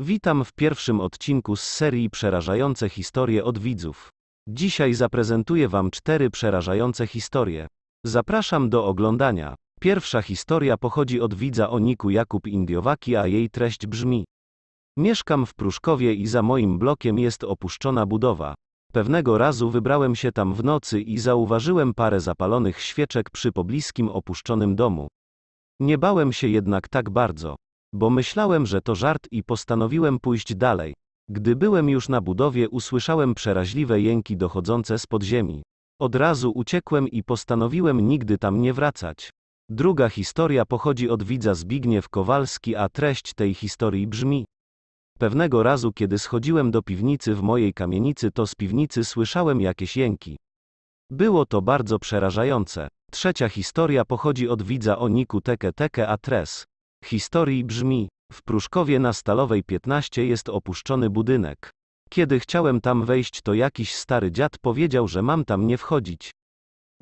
Witam w pierwszym odcinku z serii Przerażające historie od widzów. Dzisiaj zaprezentuję Wam cztery przerażające historie. Zapraszam do oglądania. Pierwsza historia pochodzi od widza o niku Jakub Indiowaki, a jej treść brzmi: Mieszkam w Pruszkowie i za moim blokiem jest opuszczona budowa. Pewnego razu wybrałem się tam w nocy i zauważyłem parę zapalonych świeczek przy pobliskim opuszczonym domu. Nie bałem się jednak tak bardzo. Bo myślałem, że to żart i postanowiłem pójść dalej. Gdy byłem już na budowie, usłyszałem przeraźliwe jęki dochodzące z podziemi. Od razu uciekłem i postanowiłem nigdy tam nie wracać. Druga historia pochodzi od widza Zbigniew Kowalski, a treść tej historii brzmi: Pewnego razu, kiedy schodziłem do piwnicy w mojej kamienicy, to z piwnicy słyszałem jakieś jęki. Było to bardzo przerażające. Trzecia historia pochodzi od widza o niku Teke Teke Atres historii brzmi: W Pruszkowie na Stalowej 15 jest opuszczony budynek. Kiedy chciałem tam wejść, to jakiś stary dziad powiedział, że mam tam nie wchodzić.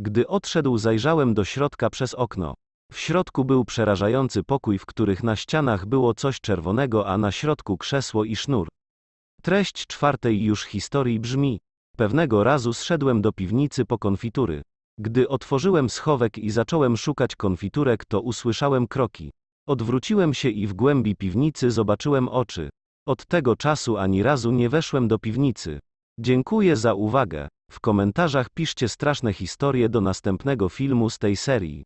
Gdy odszedł, zajrzałem do środka przez okno. W środku był przerażający pokój, w których na ścianach było coś czerwonego, a na środku krzesło i sznur. Treść czwartej już historii brzmi: Pewnego razu zszedłem do piwnicy po konfitury. Gdy otworzyłem schowek i zacząłem szukać konfiturek, to usłyszałem kroki. Odwróciłem się i w głębi piwnicy zobaczyłem oczy. Od tego czasu ani razu nie weszłem do piwnicy. Dziękuję za uwagę. W komentarzach piszcie straszne historie do następnego filmu z tej serii.